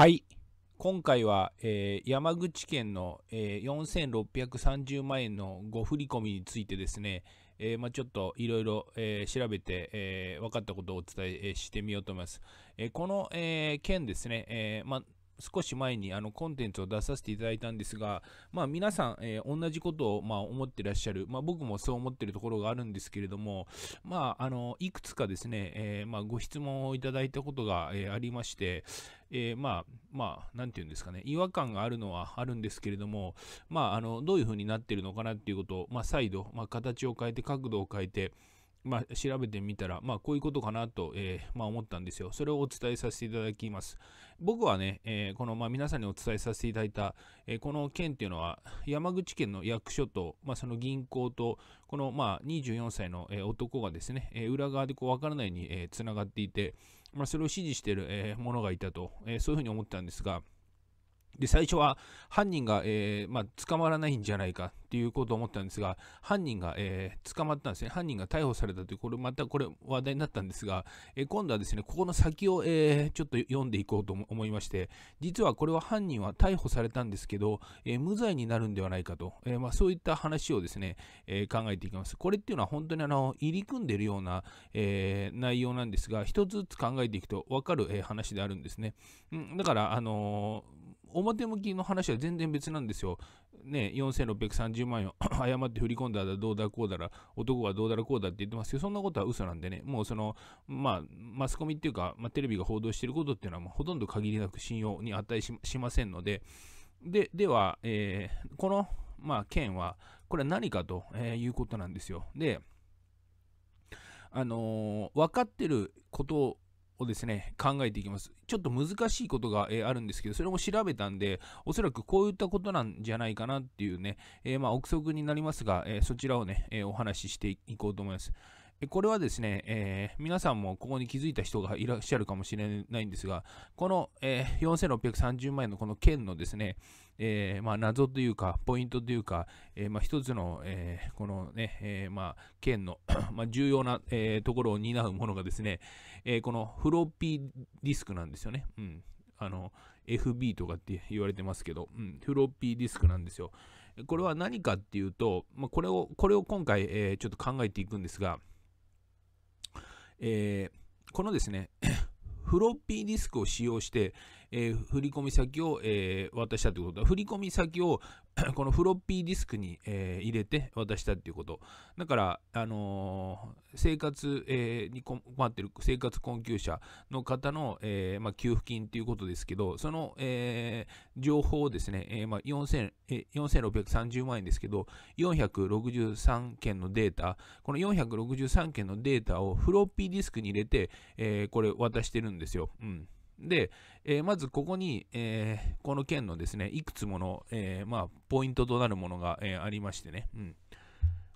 はい。今回は、えー、山口県の、えー、4630万円の誤振込みについてですね、えー、まあ、ちょっといろいろ調べて、えー、分かったことをお伝えしてみようと思います。えこの、え件ですね、えまあ少し前にあのコンテンツを出させていただいたんですが、まあ、皆さん、えー、同じことをまあ思ってらっしゃる、まあ、僕もそう思ってるところがあるんですけれども、まあ、あのいくつかですね、えー、まあご質問をいただいたことが、えー、ありまして、えー、まあ、まあ、なんていうんですかね、違和感があるのはあるんですけれども、まあ、あのどういうふうになってるのかなっていうことを、まあ、再度、まあ、形を変えて、角度を変えて、まあ、調べてみたら、まあ、こういうことかなと、えー、まあ、思ったんですよ。それをお伝えさせていただきます。僕はね、えー、この、まあ、皆さんにお伝えさせていただいた、えー、この件っていうのは、山口県の役所と、まあ、その銀行と、この、まあ、24歳の、え男がですね、え裏側でこう、分からないように、えー、繋がっていて、まあ、それを支持している、えー、者がいたと、えそういうふうに思ったんですが、で、最初は犯人が、えー、まあ、捕まらないんじゃないかっていうことを思ったんですが、犯人が、えー、捕まったんですね。犯人が逮捕されたという、これまたこれ話題になったんですが、えー、今度はですね、ここの先を、えちょっと読んでいこうと思いまして、実はこれは犯人は逮捕されたんですけど、え無罪になるんではないかと、えまあ、そういった話をですね、え考えていきます。これっていうのは本当にあの、入り組んでるような、え内容なんですが、一つずつ考えていくと分かる、え話であるんですね。うん、だから、あの表向きの話は全然別なんですよ。ね、4630万円を 誤って振り込んだらどうだこうだら、男はどうだらこうだって言ってますけど、そんなことは嘘なんでね、もうその、まあ、マスコミっていうか、まあ、テレビが報道してることっていうのは、ほとんど限りなく信用に値しませんので、で、では、えー、この、まあ、件は、これは何かと、えー、いうことなんですよ。で、あのー、分かってることをですね、考えていきます。ちょっと難しいことが、えー、あるんですけど、それも調べたんで、おそらくこういったことなんじゃないかなっていうね、えー、まあ、憶測になりますが、えそちらをね、えお話ししていこうと思います。これはですね、えー、皆さんもここに気づいた人がいらっしゃるかもしれないんですが、この、えー、4630万円のこの件のですね、えー、まあ、謎というか、ポイントというか、えー、まあ、一つの、えこのね、えまあ、件の ま重要な、えところを担うものがですね、えこのフロッピーディスクなんですよね。うん。あの、FB とかって言われてますけど、うん、フロッピーディスクなんですよ。これは何かっていうと、まこれを、これを今回、えちょっと考えていくんですが、えー、このですね、フロッピーディスクを使用して、えー、振込先を、えー、渡したということは、振込先を このフロッピーディスクに、えー、入れて渡したっていうこと。だから、あのー、生活、えー、に困ってる生活困窮者の方の、えまあ、給付金ということですけど、その、え情報をですね、えまあ、4630、万円ですけど、463件のデータ、この463件のデータをフロッピーディスクに入れて、えこれ渡してるんですよ。うんで、えー、まずここに、えー、この件のですね、いくつもの、えー、まあ、ポイントとなるものが、えありましてね、うん。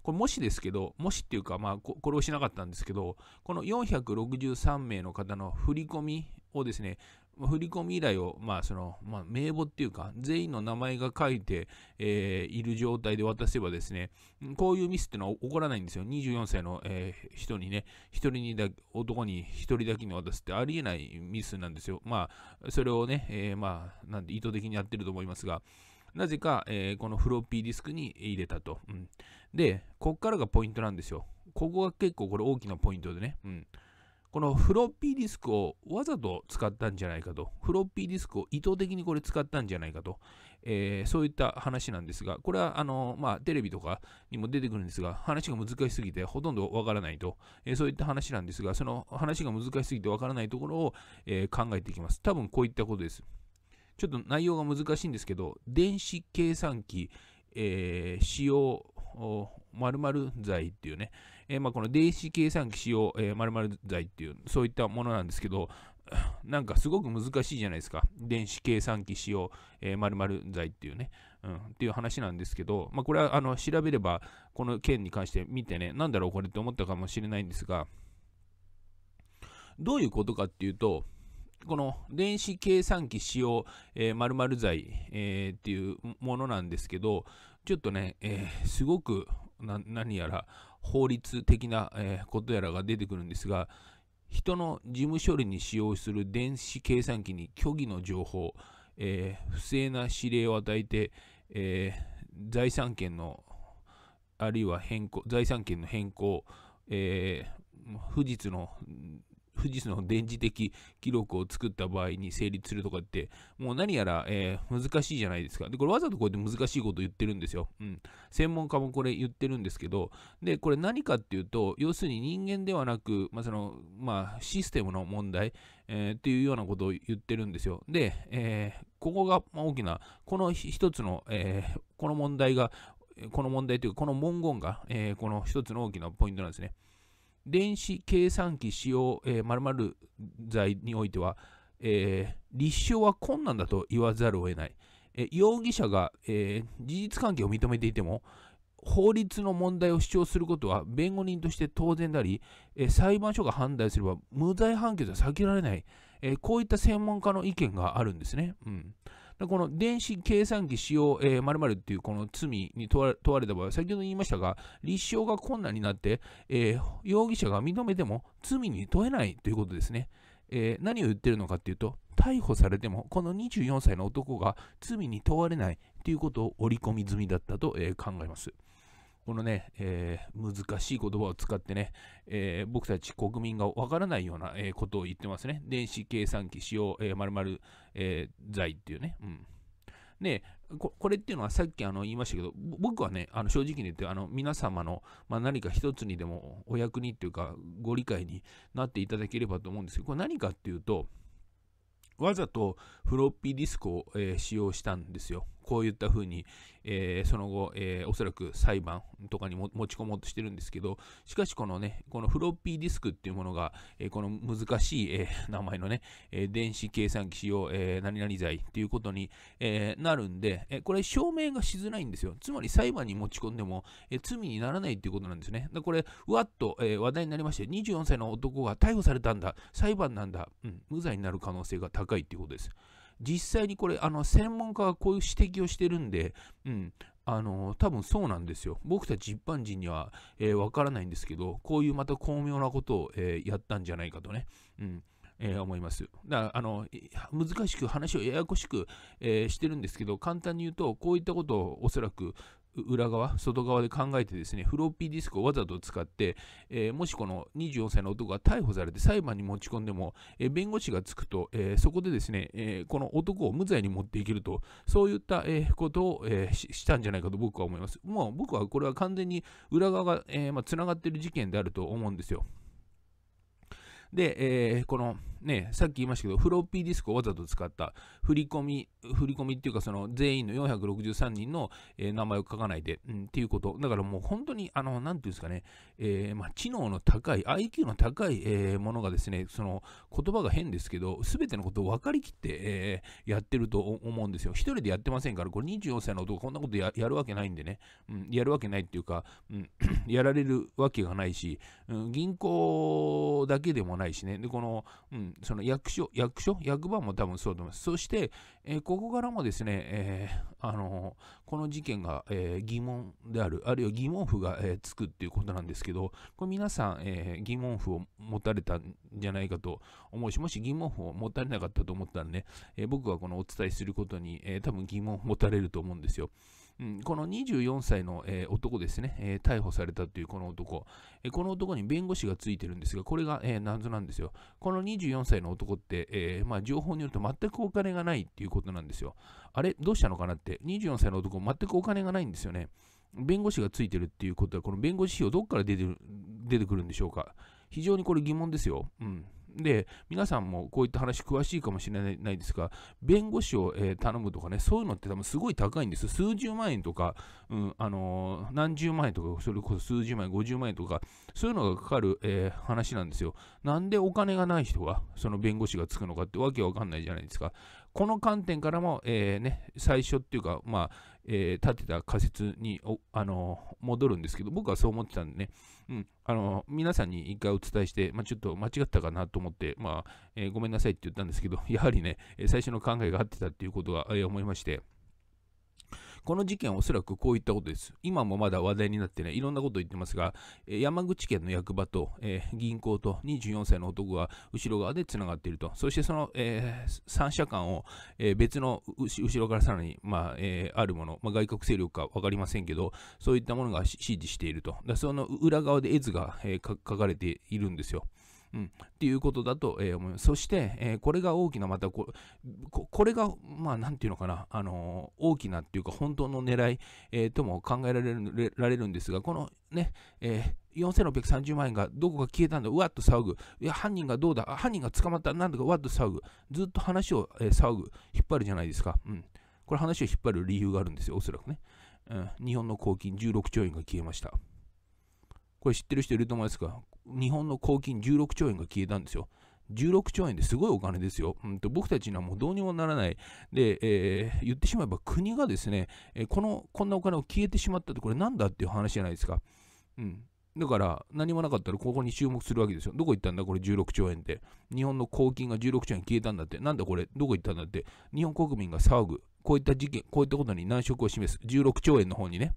これもしですけど、もしっていうか、まあこ、これをしなかったんですけど、この463名の方の振り込みをですね、振込依頼を、まあそのまあ、名簿っていうか、全員の名前が書いて、えー、いる状態で渡せばですね、こういうミスっていうのは起こらないんですよ。24歳の、えー、人にね、1人にだ男に1人だけに渡すってありえないミスなんですよ。まあ、それをね、えー、まあ、なんて意図的にやってると思いますが、なぜか、えー、このフロッピーディスクに入れたと、うん。で、こっからがポイントなんですよ。ここが結構これ大きなポイントでね。うんこのフロッピーディスクをわざと使ったんじゃないかと、フロッピーディスクを意図的にこれ使ったんじゃないかと、えー、そういった話なんですが、これはあの、まあ、テレビとかにも出てくるんですが、話が難しすぎてほとんどわからないと、えー、そういった話なんですが、その話が難しすぎてわからないところを、えー、考えていきます。多分こういったことです。ちょっと内容が難しいんですけど、電子計算機、えー、使用〇〇剤っていうね、えー、まあ、この電子計算機使用、えー、剤っていう、そういったものなんですけど、なんかすごく難しいじゃないですか。電子計算機使用、えー、剤っていうね、うん、っていう話なんですけど、まあ、これはあの調べれば、この件に関して見てね、なんだろうこれって思ったかもしれないんですが、どういうことかっていうと、この電子計算機使用、えー、〇〇剤、えー、っていうものなんですけど、ちょっとね、えー、すごくな何やら法律的な、えー、ことやらが出てくるんですが、人の事務処理に使用する電子計算機に虚偽の情報、えー、不正な指令を与えて、えー、財産権の、あるいは変更、財産権の変更、えー、不実の富士の電磁的記録を作った場合に成立するとかって、もう何やら、えー、難しいじゃないですか。で、これわざとこうやって難しいこと言ってるんですよ。うん。専門家もこれ言ってるんですけど、で、これ何かっていうと、要するに人間ではなく、まあ、その、まあ、システムの問題、えー、っていうようなことを言ってるんですよ。で、えー、ここが大きな、この一つの、えー、この問題が、この問題というか、この文言が、えー、この一つの大きなポイントなんですね。電子計算機使用、えー、○○罪においては、えー、立証は困難だと言わざるを得ない。え容疑者が、え事実関係を認めていても、法律の問題を主張することは弁護人として当然であり、え裁判所が判断すれば無罪判決は避けられない、えこういった専門家の意見があるんですね。うんこの電子計算機使用、〇〇っていうこの罪に問われた場合、先ほど言いましたが、立証が困難になって、えー、容疑者が認めても罪に問えないということですね。えー、何を言ってるのかっていうと、逮捕されても、この24歳の男が罪に問われないということを織り込み済みだったと、え考えます。このね、えー、難しい言葉を使ってね、えー、僕たち国民がわからないような、えー、ことを言ってますね。電子計算機使用、えー、剤〇っていうね。うん。でこ、これっていうのはさっきあの言いましたけど、僕はね、あの正直に言って、あの皆様の、まあ、何か一つにでもお役にっていうか、ご理解になっていただければと思うんですけど、これ何かっていうと、わざとフロッピーディスクを、えー、使用したんですよ。こういったふうに、えー、その後、えー、おそらく裁判とかに持ち込もうとしてるんですけど、しかしこのね、このフロッピーディスクっていうものが、えー、この難しい、え名前のね、え電子計算機使用、え何々罪っていうことに、えなるんで、えこれ証明がしづらいんですよ。つまり裁判に持ち込んでも、え罪にならないっていうことなんですね。だこれ、わっと、え話題になりまして、24歳の男が逮捕されたんだ、裁判なんだ、うん、無罪になる可能性が高いっていうことです。実際にこれ、あの、専門家がこういう指摘をしてるんで、うん、あの、多分そうなんですよ。僕たち一般人には、えわ、からないんですけど、こういうまた巧妙なことを、えー、やったんじゃないかとね。うん。えー、思います。だからあの難しく話をややこしく、えー、してるんですけど、簡単に言うと、こういったことをおそらく裏側、外側で考えてですね、フロッピーディスクをわざと使って、えー、もしこの24歳の男が逮捕されて裁判に持ち込んでも、えー、弁護士がつくと、えー、そこでですね、えこの男を無罪に持っていけると、そういった、えことを、えしたんじゃないかと僕は思います。もう僕はこれは完全に裏側が、えまあ、繋がってる事件であると思うんですよ。で、えこの、ね、さっき言いましたけど、フロッピーディスクをわざと使った振り込み、振り込みっていうか、その全員の463人の、えー、名前を書かないで、うん、っていうこと。だからもう本当に、あの、なんていうんですかね、えー、まあ、知能の高い、IQ の高い、えー、ものがですね、その、言葉が変ですけど、すべてのことを分かりきって、えー、やってると思うんですよ。一人でやってませんから、これ24歳の男、こんなことやるわけないんでね、うん、やるわけないっていうか、うん、やられるわけがないし、うん、銀行だけでもないしね、で、この、うん、、その役所、役所、役場も多分そうだと思います。そして、えー、ここからもですね、えー、あのこの事件が、えー、疑問である、あるいは疑問符が、えつくっていうことなんですけど、これ皆さん、え疑問符を持たれたんじゃないかと思うし、もし疑問符を持たれなかったと思ったらね、え僕はこのお伝えすることに、え多分疑問を持たれると思うんですよ。うん、この24歳の、えー、男ですね、えー、逮捕されたというこの男、えー、この男に弁護士がついてるんですが、これが、え謎なんですよ。この24歳の男って、えまあ、情報によると全くお金がないっていうことなんですよ。あれ、どうしたのかなって、24歳の男、全くお金がないんですよね。弁護士がついてるっていうことは、この弁護士費用どっから出て出てくるんでしょうか。非常にこれ疑問ですよ。うんで、皆さんもこういった話詳しいかもしれないですが、弁護士を、えー、頼むとかね、そういうのって多分すごい高いんです。数十万円とか、うん、あのー、何十万円とか、それこそ数十万円、五十万円とか、そういうのがかかる、えー、話なんですよ。なんでお金がない人が、その弁護士がつくのかってわけわかんないじゃないですか。この観点からも、えー、ね、最初っていうか、まあ、えー、立てた仮説にあの戻るんですけど、僕はそう思ってたんでね、うん、あの皆さんに一回お伝えして、まあ、ちょっと間違ったかなと思って、まあえー、ごめんなさいって言ったんですけど、やはりね、最初の考えが合ってたっていうことは、えー、思いまして、この事件おそらくこういったことです。今もまだ話題になってね、いろんなこと言ってますが、山口県の役場と、えー、銀行と24歳の男が後ろ側でつながっていると、そしてその、えー、三間を、えー、別の後ろからさらに、まあえー、あるもの、まあ、外国勢力か分かりませんけど、そういったものが支持していると、だその裏側で絵図が、えー、書かれているんですよ。うん、っていうことだと、えー、思います。そして、えー、これが大きな、またこ、これが、まあ、なんていうのかな、あのー、大きなっていうか、本当の狙い、えー、とも考えられるられるんですが、このね、えー、4630万円がどこが消えたんだ、うわっと騒ぐ。いや、犯人がどうだ、犯人が捕まった、なんだか、うわっと騒ぐ。ずっと話を、えー、騒ぐ。引っ張るじゃないですか。うん。これ話を引っ張る理由があるんですよ、おそらくね。うん、日本の公金16兆円が消えました。これ知ってる人いると思いますか日本の公金16兆円が消えたんですよ。16兆円ですごいお金ですよ。うん、と僕たちにはもうどうにもならない。で、えー、言ってしまえば国がですね、えこの、こんなお金を消えてしまったってこれなんだっていう話じゃないですか。うん。だから何もなかったらここに注目するわけですよ。どこ行ったんだこれ16兆円って。日本の公金が16兆円消えたんだって。なんだこれどこ行ったんだって。日本国民が騒ぐ。こういった事件、こういったことに難色を示す。16兆円の方にね。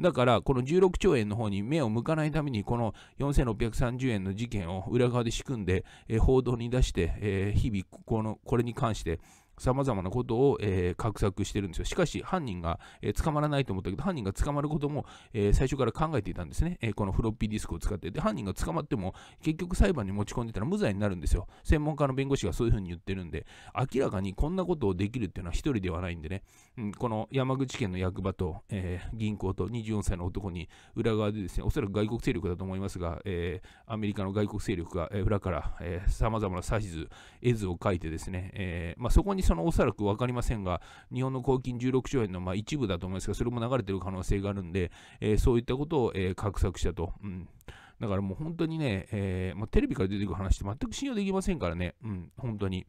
だから、この16兆円の方に目を向かないために、この4630円の事件を裏側で仕組んで、えー、報道に出して、えー、日々この、これに関して、さまざまなことを、えー、画策してるんですよ。しかし、犯人が、えー、捕まらないと思ったけど、犯人が捕まることも、えー、最初から考えていたんですね、えこのフロッピーディスクを使って。で、犯人が捕まっても、結局裁判に持ち込んでたら無罪になるんですよ。専門家の弁護士がそういうふうに言ってるんで、明らかにこんなことをできるっていうのは1人ではないんでね、うん、この山口県の役場と、え銀行と24歳の男に裏側でですね、おそらく外国勢力だと思いますが、えアメリカの外国勢力が、え裏からさまざまな指図、絵図を描いてですね、えまあ、そこにそのおそらく分かりませんが、日本の公金16兆円のまあ一部だと思いますが、それも流れてる可能性があるんで、えー、そういったことを、えー、画策したと。うんだからもう本当にね、えーまあ、テレビから出てくる話って全く信用できませんからね、うん、本当に。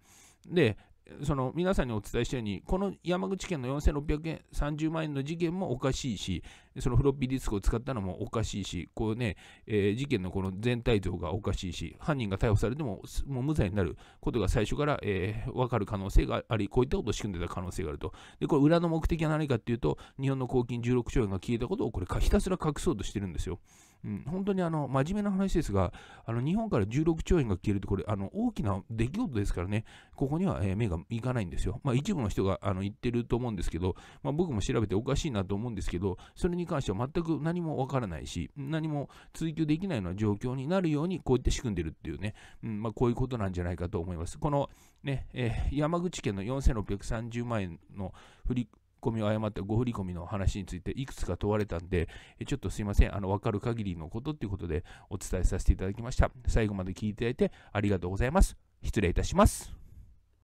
で、その皆さんにお伝えしたように、この山口県の4600円、30万円の事件もおかしいし、そのフロッピーディスクを使ったのもおかしいし、こうね、えー、事件のこの全体像がおかしいし、犯人が逮捕されてももう無罪になることが最初から、えー、分かる可能性があり、こういったことを仕組んでた可能性があると。で、これ裏の目的は何かっていうと、日本の公金16兆円が消えたことをこれ、ひたすら隠そうとしてるんですよ。うん、本当にあの真面目な話ですが、あの日本から16兆円が消えると、これあの大きな出来事ですからね、ここには、えー、目がいかないんですよ。まあ、一部の人があの言ってると思うんですけど、まあ、僕も調べておかしいなと思うんですけど、それに関しては全く何もわからないし、何も追求できないような状況になるように、こうやって仕組んでるっていうね、うんまあ、こういうことなんじゃないかと思います。このね、えー、山口県の4630万円の振り込みを誤った誤振り込みの話についていくつか問われたんで、ちょっとすいません、あの、わかる限りのことということでお伝えさせていただきました。最後まで聞いていただいてありがとうございます。失礼いたします。